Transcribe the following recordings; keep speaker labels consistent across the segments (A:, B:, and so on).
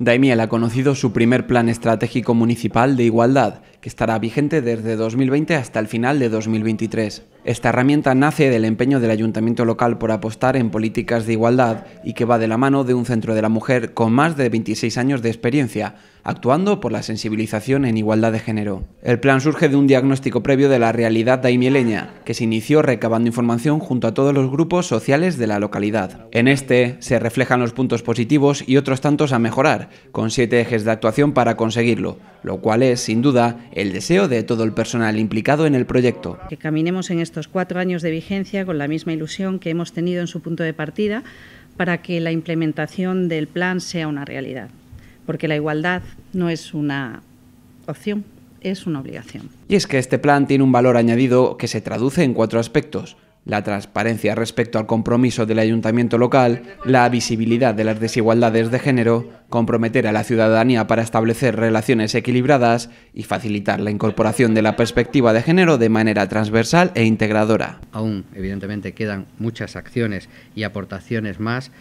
A: Daimiel ha conocido su primer plan estratégico municipal de igualdad, que estará vigente desde 2020 hasta el final de 2023. Esta herramienta nace del empeño del ayuntamiento local por apostar en políticas de igualdad y que va de la mano de un centro de la mujer con más de 26 años de experiencia, actuando por la sensibilización en igualdad de género. El plan surge de un diagnóstico previo de la realidad daimieleña, que se inició recabando información junto a todos los grupos sociales de la localidad. En este se reflejan los puntos positivos y otros tantos a mejorar, con siete ejes de actuación para conseguirlo, lo cual es, sin duda, el deseo de todo el personal implicado en el proyecto.
B: Que caminemos en estos cuatro años de vigencia con la misma ilusión que hemos tenido en su punto de partida para que la implementación del plan sea una realidad, porque la igualdad no es una opción, es una obligación.
A: Y es que este plan tiene un valor añadido que se traduce en cuatro aspectos la transparencia respecto al compromiso del ayuntamiento local, la visibilidad de las desigualdades de género, comprometer a la ciudadanía para establecer relaciones equilibradas y facilitar la incorporación de la perspectiva de género de manera transversal e integradora.
C: Aún, evidentemente, quedan muchas acciones y aportaciones más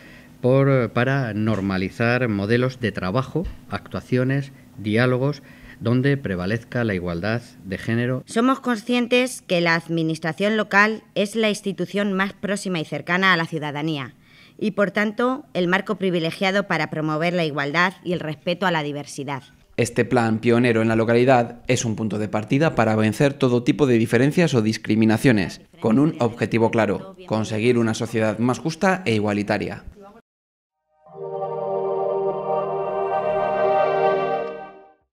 C: por, para normalizar modelos de trabajo, actuaciones, diálogos, donde prevalezca la igualdad de género.
D: Somos conscientes que la Administración local es la institución más próxima y cercana a la ciudadanía y, por tanto, el marco privilegiado para promover la igualdad y el respeto a la diversidad.
A: Este plan pionero en la localidad es un punto de partida para vencer todo tipo de diferencias o discriminaciones, con un objetivo claro, conseguir una sociedad más justa e igualitaria.